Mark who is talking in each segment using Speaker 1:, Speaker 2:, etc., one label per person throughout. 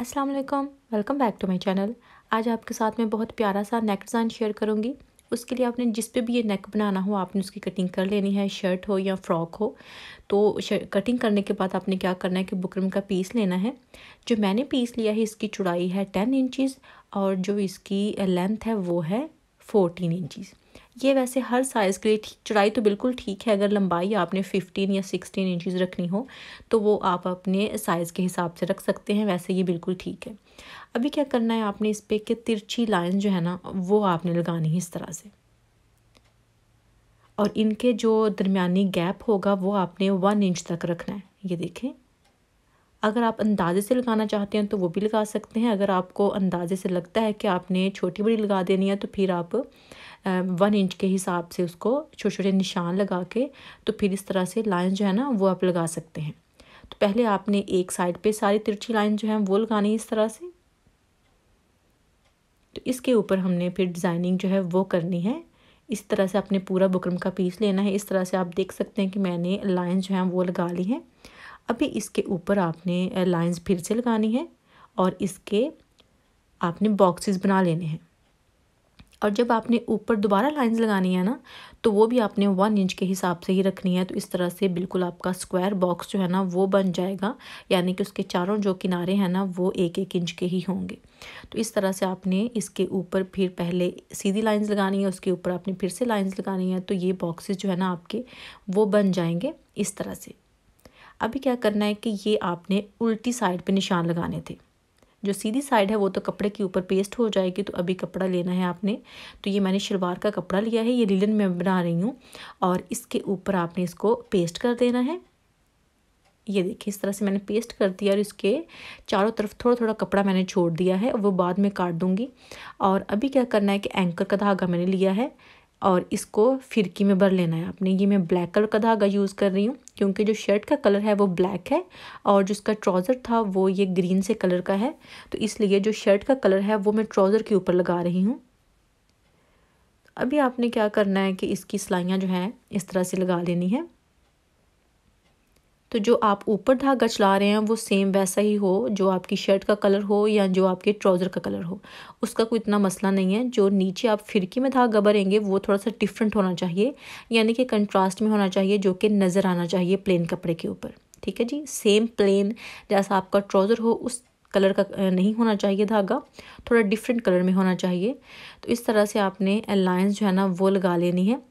Speaker 1: अस्सलाम वालेकुम welcome back to my channel आज आपके साथ मैं बहुत प्यारा सा नेक डिज़ाइन शेयर करूँगी उसके लिए आपने जिस पे भी ये नेक बनाना हो आपने उसकी कटिंग कर लेनी है शर्ट हो या फ्रॉक हो तो कटिंग करने के बाद आपने क्या करना है कि बुकरम का पीस लेना है जो मैंने पीस लिया है इसकी चौड़ाई है टेन इंचज़ और जो इसकी लेंथ है वो है फोर्टीन इंचज़ ये वैसे हर साइज़ के लिए चौड़ाई तो बिल्कुल ठीक है अगर लंबाई आपने फिफ्टीन या सिक्सटीन इंचज़ रखनी हो तो वो आप अपने साइज़ के हिसाब से रख सकते हैं वैसे ये बिल्कुल ठीक है अभी क्या करना है आपने इस पर कि तिरछी लाइन जो है ना वो आपने लगानी है इस तरह से और इनके जो दरमिया गैप होगा वो आपने वन इंच तक रखना है ये देखें अगर आप अंदाजे से लगाना चाहते हैं तो वो भी लगा सकते हैं अगर आपको अंदाजे से लगता है कि आपने छोटी बड़ी लगा देनी है तो फिर आप वन इंच के हिसाब से उसको छोटे छोटे निशान लगा के तो फिर इस तरह से लाइन जो है ना वो आप लगा सकते हैं तो पहले आपने एक साइड पे सारी तिरछी लाइन जो है वो लगानी इस तरह से तो इसके ऊपर हमने फिर डिज़ाइनिंग जो है वो करनी है इस तरह से आपने पूरा बुकरम का पीस लेना है इस तरह से आप देख सकते हैं कि मैंने लाइन जो है वो लगा ली है अभी इसके ऊपर आपने लाइंस फिर से लगानी है और इसके आपने बॉक्सेस बना लेने हैं और जब आपने ऊपर दोबारा लाइंस लगानी है ना तो वो भी आपने वन इंच के हिसाब से ही रखनी है तो इस तरह से बिल्कुल आपका स्क्वायर बॉक्स जो है ना वो बन जाएगा यानी कि उसके चारों जो किनारे हैं ना वो एक एक इंच के ही होंगे तो इस तरह से आपने इसके ऊपर फिर पहले सीधी लाइंस लगानी है उसके ऊपर आपने फिर से लाइन्स लगानी है तो ये बॉक्सेज जो है ना आपके वो बन जाएंगे इस तरह से अभी क्या करना है कि ये आपने उल्टी साइड पे निशान लगाने थे जो सीधी साइड है वो तो कपड़े के ऊपर पेस्ट हो जाएगी तो अभी कपड़ा लेना है आपने तो ये मैंने शलवार का कपड़ा लिया है ये लीलन में बना रही हूँ और इसके ऊपर आपने इसको पेस्ट कर देना है ये देखिए इस तरह से मैंने पेस्ट कर दिया और इसके चारों तरफ थोड़ा थोड़ा कपड़ा मैंने छोड़ दिया है वो बाद में काट दूँगी और अभी क्या करना है कि एंकर का धागा मैंने लिया है और इसको फिरकी में भर लेना है आपने ये मैं ब्लैक कलर का धागा यूज़ कर रही हूँ क्योंकि जो शर्ट का कलर है वो ब्लैक है और जो इसका ट्राउज़र था वो ये ग्रीन से कलर का है तो इसलिए जो शर्ट का कलर है वो मैं ट्राउज़र के ऊपर लगा रही हूँ अभी आपने क्या करना है कि इसकी सिलाइयाँ जो हैं इस तरह से लगा लेनी है तो जो आप ऊपर धागा चला रहे हैं वो सेम वैसा ही हो जो आपकी शर्ट का कलर हो या जो आपके ट्राउज़र का कलर हो उसका कोई इतना मसला नहीं है जो नीचे आप फिरकी में धागा भरेंगे वो थोड़ा सा डिफरेंट होना चाहिए यानी कि कंट्रास्ट में होना चाहिए जो कि नज़र आना चाहिए प्लेन कपड़े के ऊपर ठीक है जी सेम प्लेन जैसा आपका ट्राउज़र हो उस कलर का नहीं होना चाहिए धागा थोड़ा डिफरेंट कलर में होना चाहिए तो इस तरह से आपने अलायंस जो है ना वो लगा लेनी है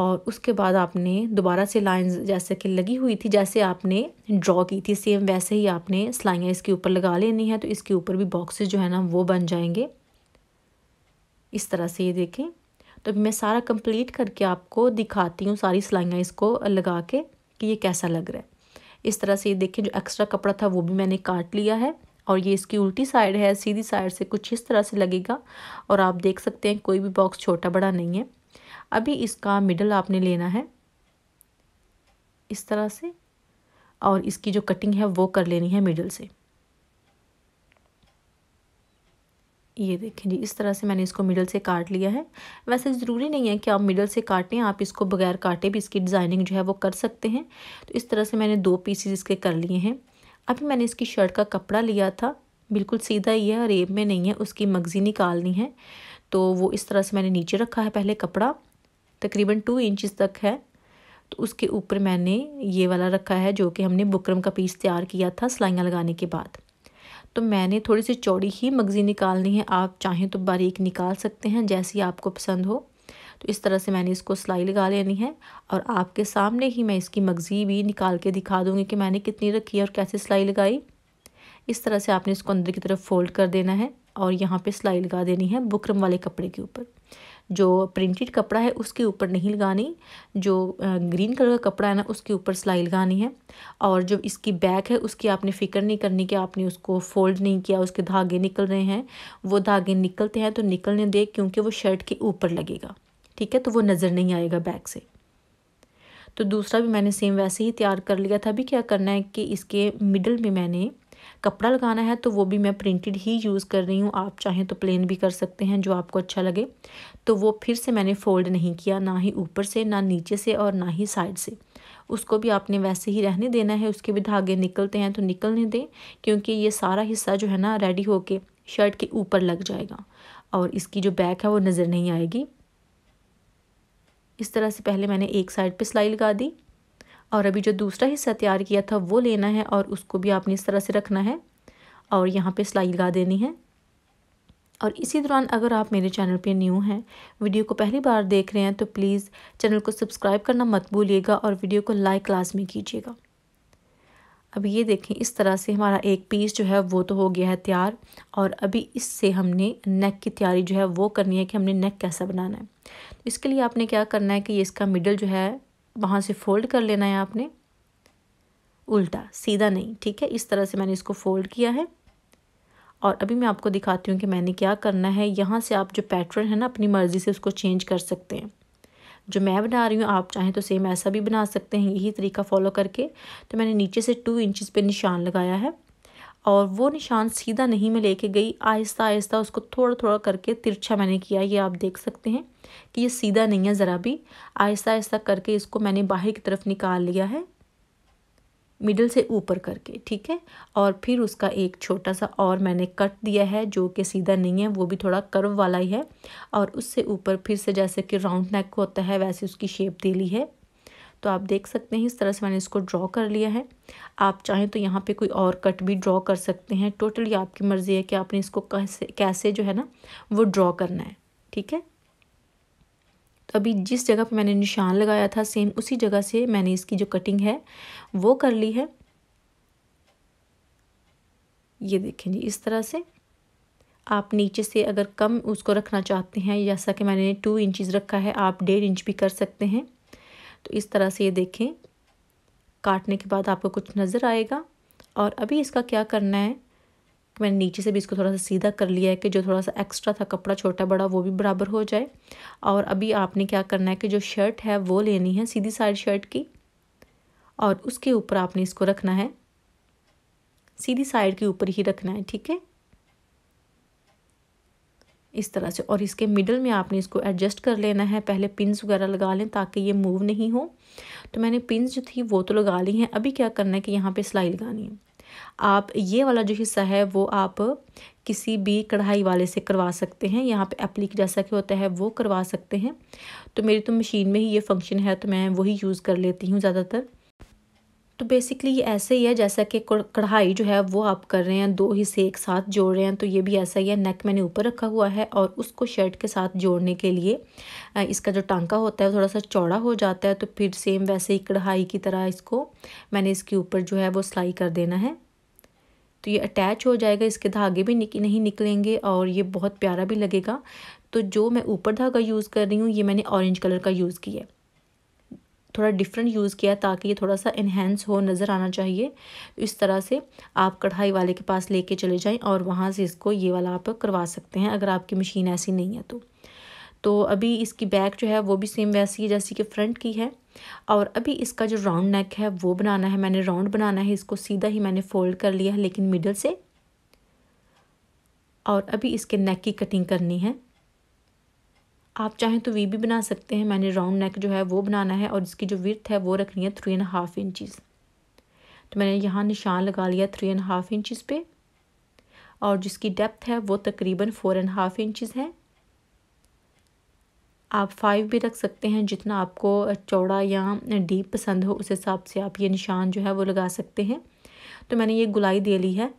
Speaker 1: और उसके बाद आपने दोबारा से लाइंस जैसे कि लगी हुई थी जैसे आपने ड्रॉ की थी सेम वैसे ही आपने सिलाइयाँ इसके ऊपर लगा लेनी है तो इसके ऊपर भी बॉक्सेस जो है ना वो बन जाएंगे इस तरह से ये देखें तो मैं सारा कंप्लीट करके आपको दिखाती हूँ सारी सिलाइयाँ इसको लगा के कि ये कैसा लग रहा है इस तरह से ये देखें जो एक्स्ट्रा कपड़ा था वो भी मैंने काट लिया है और ये इसकी उल्टी साइड है सीधी साइड से कुछ इस तरह से लगेगा और आप देख सकते हैं कोई भी बॉक्स छोटा बड़ा नहीं है अभी इसका मिडल आपने लेना है इस तरह से और इसकी जो कटिंग है वो कर लेनी है मिडल से ये देखें जी इस तरह से मैंने इसको मिडल से काट लिया है वैसे ज़रूरी नहीं है कि आप मिडल से काटें आप इसको बगैर काटे भी इसकी डिज़ाइनिंग जो है वो कर सकते हैं तो इस तरह से मैंने दो पीसीज इसके कर लिए हैं अभी मैंने इसकी शर्ट का कपड़ा लिया था बिल्कुल सीधा ही है रेब में नहीं है उसकी मगज़ी निकालनी है तो वो इस तरह से मैंने नीचे रखा है पहले कपड़ा तकरीबन टू इंचज़ तक है तो उसके ऊपर मैंने ये वाला रखा है जो कि हमने बुकरम का पीस तैयार किया था सिलाइयाँ लगाने के बाद तो मैंने थोड़ी सी चौड़ी ही मगज़ी निकालनी है आप चाहें तो बारीक निकाल सकते हैं जैसी आपको पसंद हो तो इस तरह से मैंने इसको सिलाई लगा लेनी है और आपके सामने ही मैं इसकी मगज़ी भी निकाल के दिखा दूँगी कि मैंने कितनी रखी है और कैसे सिलाई लगाई इस तरह से आपने इसको अंदर की तरफ फोल्ड कर देना है और यहाँ पर सिलाई लगा देनी है बुकरम वाले कपड़े के ऊपर जो प्रिंटेड कपड़ा है उसके ऊपर नहीं लगानी जो ग्रीन कलर का कपड़ा है ना उसके ऊपर सिलाई लगानी है और जो इसकी बैक है उसकी आपने फ़िक्र नहीं करनी कि आपने उसको फोल्ड नहीं किया उसके धागे निकल रहे हैं वो धागे निकलते हैं तो निकलने दे क्योंकि वो शर्ट के ऊपर लगेगा ठीक है तो वो नज़र नहीं आएगा बैक से तो दूसरा भी मैंने सेम वैसे ही तैयार कर लिया था अभी क्या करना है कि इसके मिडल में मैंने कपड़ा लगाना है तो वो भी मैं प्रिंटेड ही यूज़ कर रही हूँ आप चाहें तो प्लेन भी कर सकते हैं जो आपको अच्छा लगे तो वो फिर से मैंने फोल्ड नहीं किया ना ही ऊपर से ना नीचे से और ना ही साइड से उसको भी आपने वैसे ही रहने देना है उसके भी धागे निकलते हैं तो निकलने दें क्योंकि ये सारा हिस्सा जो है ना रेडी होके शर्ट के ऊपर लग जाएगा और इसकी जो बैक है वो नज़र नहीं आएगी इस तरह से पहले मैंने एक साइड पे सिलाई लगा दी और अभी जो दूसरा हिस्सा तैयार किया था वो लेना है और उसको भी आपने इस तरह से रखना है और यहाँ पे सिलाई लगा देनी है और इसी दौरान अगर आप मेरे चैनल पे न्यू हैं वीडियो को पहली बार देख रहे हैं तो प्लीज़ चैनल को सब्सक्राइब करना मत भूलिएगा और वीडियो को लाइक लाजमी कीजिएगा अब ये देखें इस तरह से हमारा एक पीस जो है वो तो हो गया है तैयार और अभी इससे हमने नेक की तैयारी जो है वो करनी है कि हमने नेक कैसा बनाना है तो इसके लिए आपने क्या करना है कि ये इसका मिडल जो है वहाँ से फोल्ड कर लेना है आपने उल्टा सीधा नहीं ठीक है इस तरह से मैंने इसको फोल्ड किया है और अभी मैं आपको दिखाती हूँ कि मैंने क्या करना है यहाँ से आप जो पैटर्न है ना अपनी मर्ज़ी से उसको चेंज कर सकते हैं जो मैं बना रही हूँ आप चाहें तो सेम ऐसा भी बना सकते हैं यही तरीका फॉलो करके तो मैंने नीचे से टू इंचज़ पर निशान लगाया है और वो निशान सीधा नहीं मैं लेके गई आहिस्ता आहिस्ता उसको थोड़ा थोड़ा करके तिरछा मैंने किया ये आप देख सकते हैं कि ये सीधा नहीं है ज़रा भी आहिस्ता आहिस्ता करके इसको मैंने बाहर की तरफ निकाल लिया है मिडल से ऊपर करके ठीक है और फिर उसका एक छोटा सा और मैंने कट दिया है जो कि सीधा नहीं है वो भी थोड़ा कर्व वाला ही है और उससे ऊपर फिर से जैसे कि राउंड नेक होता है वैसे उसकी शेप दे ली है तो आप देख सकते हैं इस तरह से मैंने इसको ड्रॉ कर लिया है आप चाहें तो यहाँ पे कोई और कट भी ड्रॉ कर सकते हैं टोटली आपकी मर्ज़ी है कि आपने इसको कैसे कैसे जो है ना वो ड्रॉ करना है ठीक है तो अभी जिस जगह पे मैंने निशान लगाया था सेम उसी जगह से मैंने इसकी जो कटिंग है वो कर ली है ये देखें जी इस तरह से आप नीचे से अगर कम उसको रखना चाहते हैं जैसा कि मैंने टू इंचज़ रखा है आप डेढ़ इंच भी कर सकते हैं तो इस तरह से ये देखें काटने के बाद आपको कुछ नज़र आएगा और अभी इसका क्या करना है मैंने नीचे से भी इसको थोड़ा सा सीधा कर लिया है कि जो थोड़ा सा एक्स्ट्रा था कपड़ा छोटा बड़ा वो भी बराबर हो जाए और अभी आपने क्या करना है कि जो शर्ट है वो लेनी है सीधी साइड शर्ट की और उसके ऊपर आपने इसको रखना है सीधी साइड के ऊपर ही रखना है ठीक है इस तरह से और इसके मिडल में आपने इसको एडजस्ट कर लेना है पहले पिंस वगैरह लगा लें ताकि ये मूव नहीं हो तो मैंने पिंस जो थी वो तो लगा ली हैं अभी क्या करना है कि यहाँ पे सिलाई लगानी है आप ये वाला जो हिस्सा है वो आप किसी भी कढ़ाई वाले से करवा सकते हैं यहाँ पे एप्लीक जैसा कि होता है वो करवा सकते हैं तो मेरी तो मशीन में ही ये फंक्शन है तो मैं वही यूज़ कर लेती हूँ ज़्यादातर तो बेसिकली ये ऐसे ही है जैसा कि कढ़ाई जो है वो आप कर रहे हैं दो हिस्से एक साथ जोड़ रहे हैं तो ये भी ऐसा ही है नेक मैंने ऊपर रखा हुआ है और उसको शर्ट के साथ जोड़ने के लिए इसका जो टांका होता है थोड़ा सा चौड़ा हो जाता है तो फिर सेम वैसे ही कढ़ाई की तरह इसको मैंने इसके ऊपर जो है वो सिलाई कर देना है तो ये अटैच हो जाएगा इसके धागे भी निक, नहीं निकलेंगे और ये बहुत प्यारा भी लगेगा तो जो मैं ऊपर धागा यूज़ कर रही हूँ ये मैंने ऑरेंज कलर का यूज़ किया है थोड़ा डिफरेंट यूज़ किया ताकि ये थोड़ा सा इन्हेंस हो नज़र आना चाहिए तो इस तरह से आप कढ़ाई वाले के पास लेके चले जाएं और वहाँ से इसको ये वाला आप करवा सकते हैं अगर आपकी मशीन ऐसी नहीं है तो तो अभी इसकी बैक जो है वो भी सेम वैसी है जैसी कि फ्रंट की है और अभी इसका जो राउंड नेक है वो बनाना है मैंने राउंड बनाना है इसको सीधा ही मैंने फ़ोल्ड कर लिया है लेकिन मिडल से और अभी इसके नेक की कटिंग करनी है आप चाहें तो वी भी बना सकते हैं मैंने राउंड नेक जो है वो बनाना है और इसकी जो विर्थ है वो रखनी है थ्री एंड हाफ इंचज़ तो मैंने यहाँ निशान लगा लिया थ्री एंड हाफ इंचज़ पे और जिसकी डेप्थ है वो तकरीबन फोर एंड हाफ इंचज़ है आप फाइव भी रख सकते हैं जितना आपको चौड़ा या डीप पसंद हो उस हिसाब से आप ये निशान जो है वो लगा सकते हैं तो मैंने ये गुलाई दे ली है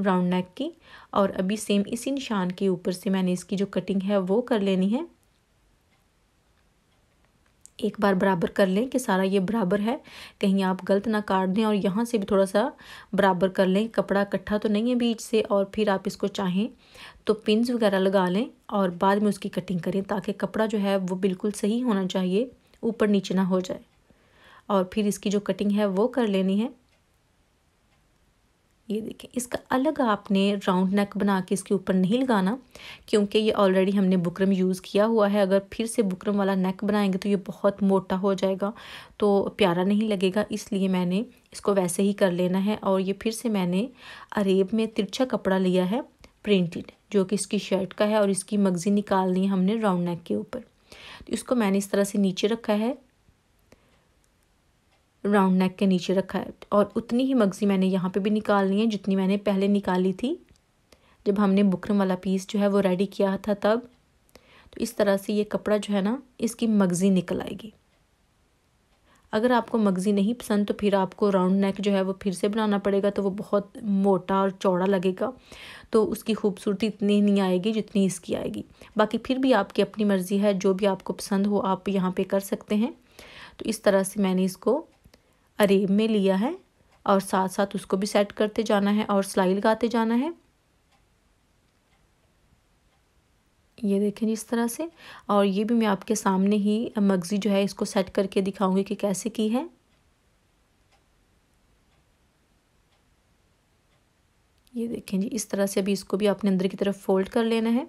Speaker 1: राउंड नेक की और अभी सेम इसी निशान के ऊपर से मैंने इसकी जो कटिंग है वो कर लेनी है एक बार बराबर कर लें कि सारा ये बराबर है कहीं आप गलत ना काट दें और यहाँ से भी थोड़ा सा बराबर कर लें कपड़ा इकट्ठा तो नहीं है बीच से और फिर आप इसको चाहें तो पिंस वगैरह लगा लें और बाद में उसकी कटिंग करें ताकि कपड़ा जो है वो बिल्कुल सही होना चाहिए ऊपर नीचे ना हो जाए और फिर इसकी जो कटिंग है वो कर लेनी है ये देखें इसका अलग आपने राउंड नेक बना के इसके ऊपर नहीं लगाना क्योंकि ये ऑलरेडी हमने बुकरम यूज़ किया हुआ है अगर फिर से बुकरम वाला नेक बनाएंगे तो ये बहुत मोटा हो जाएगा तो प्यारा नहीं लगेगा इसलिए मैंने इसको वैसे ही कर लेना है और ये फिर से मैंने अरेब में तिरछा कपड़ा लिया है प्रिंटेड जो कि इसकी शर्ट का है और इसकी मगज़ी निकालनी है हमने राउंड नेक के ऊपर तो इसको मैंने इस तरह से नीचे रखा है राउंड नेक के नीचे रखा है और उतनी ही मगज़ी मैंने यहाँ पे भी निकालनी है जितनी मैंने पहले निकाली थी जब हमने बुकरम वाला पीस जो है वो रेडी किया था तब तो इस तरह से ये कपड़ा जो है ना इसकी मगज़ी निकल आएगी अगर आपको मगज़ी नहीं पसंद तो फिर आपको राउंड नेक जो है वो फिर से बनाना पड़ेगा तो वो बहुत मोटा और चौड़ा लगेगा तो उसकी खूबसूरती इतनी नहीं आएगी जितनी इसकी आएगी बाकी फिर भी आपकी अपनी मर्ज़ी है जो भी आपको पसंद हो आप यहाँ पे कर सकते हैं तो इस तरह से मैंने इसको अरेब में लिया है और साथ साथ उसको भी सेट करते जाना है और सिलाई लगाते जाना है ये देखें इस तरह से और ये भी मैं आपके सामने ही मगज़ी जो है इसको सेट करके दिखाऊंगी कि कैसे की है ये देखें जी इस तरह से अभी इसको भी आपने अंदर की तरफ फोल्ड कर लेना है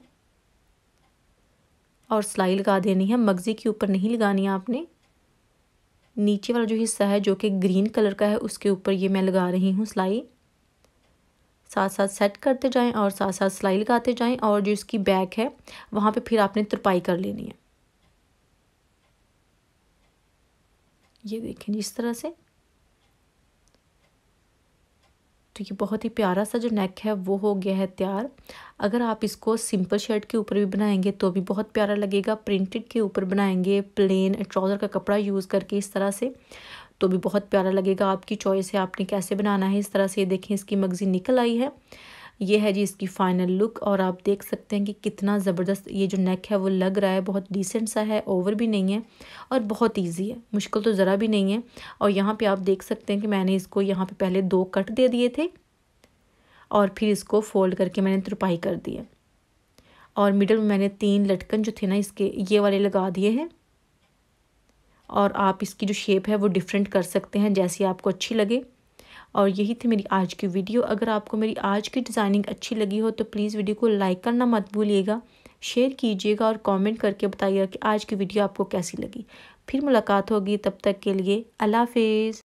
Speaker 1: और सिलाई लगा देनी है मगज़ी के ऊपर नहीं लगानी है आपने नीचे वाला जो हिस्सा है जो कि ग्रीन कलर का है उसके ऊपर ये मैं लगा रही हूँ सिलाई साथ साथ सेट करते जाएं और साथ साथ सिलाई लगाते जाएं और जो इसकी बैक है वहाँ पे फिर आपने तुरपाई कर लेनी है ये देखें इस तरह से तो ये बहुत ही प्यारा सा जो नेक है वो हो गया है तैयार अगर आप इसको सिंपल शर्ट के ऊपर भी बनाएंगे तो भी बहुत प्यारा लगेगा प्रिंटेड के ऊपर बनाएंगे प्लेन ट्राउज़र का कपड़ा यूज़ करके इस तरह से तो भी बहुत प्यारा लगेगा आपकी चॉइस है आपने कैसे बनाना है इस तरह से देखें इसकी मगजी निकल आई है ये है जी इसकी फ़ाइनल लुक और आप देख सकते हैं कि कितना ज़बरदस्त ये जो नेक है वो लग रहा है बहुत डिसेंट सा है ओवर भी नहीं है और बहुत ईजी है मुश्किल तो ज़रा भी नहीं है और यहाँ पर आप देख सकते हैं कि मैंने इसको यहाँ पर पहले दो कट दे दिए थे और फिर इसको फोल्ड करके मैंने तुरपाई कर दी है और मिडल में मैंने तीन लटकन जो थे ना इसके ये वाले लगा दिए हैं और आप इसकी जो शेप है वो डिफरेंट कर सकते हैं जैसी आपको अच्छी लगे और यही थी मेरी आज की वीडियो अगर आपको मेरी आज की डिज़ाइनिंग अच्छी लगी हो तो प्लीज़ वीडियो को लाइक करना मत भूलिएगा शेयर कीजिएगा और कमेंट करके बताइएगा कि आज की वीडियो आपको कैसी लगी फिर मुलाकात होगी तब तक के लिए अल्लाह हाफिज़